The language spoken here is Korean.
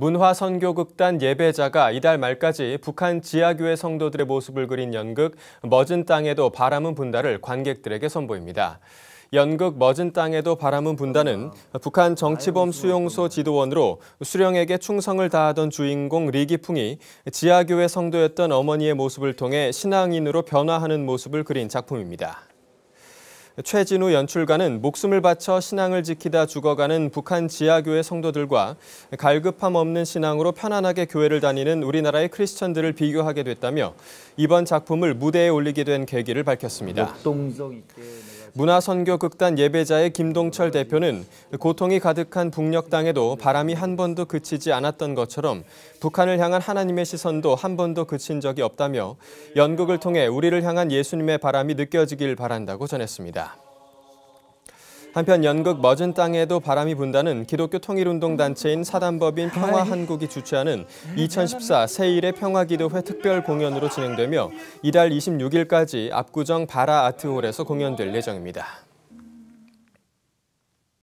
문화선교극단 예배자가 이달 말까지 북한 지하교회 성도들의 모습을 그린 연극 머진 땅에도 바람은 분다를 관객들에게 선보입니다. 연극 머진 땅에도 바람은 분다는 북한 정치범 수용소 지도원으로 수령에게 충성을 다하던 주인공 리기풍이 지하교회 성도였던 어머니의 모습을 통해 신앙인으로 변화하는 모습을 그린 작품입니다. 최진우 연출가는 목숨을 바쳐 신앙을 지키다 죽어가는 북한 지하교회 성도들과 갈급함 없는 신앙으로 편안하게 교회를 다니는 우리나라의 크리스천들을 비교하게 됐다며 이번 작품을 무대에 올리게 된 계기를 밝혔습니다. 문화선교극단 예배자의 김동철 대표는 고통이 가득한 북녘 땅에도 바람이 한 번도 그치지 않았던 것처럼 북한을 향한 하나님의 시선도 한 번도 그친 적이 없다며 연극을 통해 우리를 향한 예수님의 바람이 느껴지길 바란다고 전했습니다. 한편 연극 머진 땅에도 바람이 분다는 기독교 통일운동단체인 사단법인 평화한국이 주최하는 2014 세일의 평화기도회 특별 공연으로 진행되며 이달 26일까지 압구정 바라아트홀에서 공연될 예정입니다.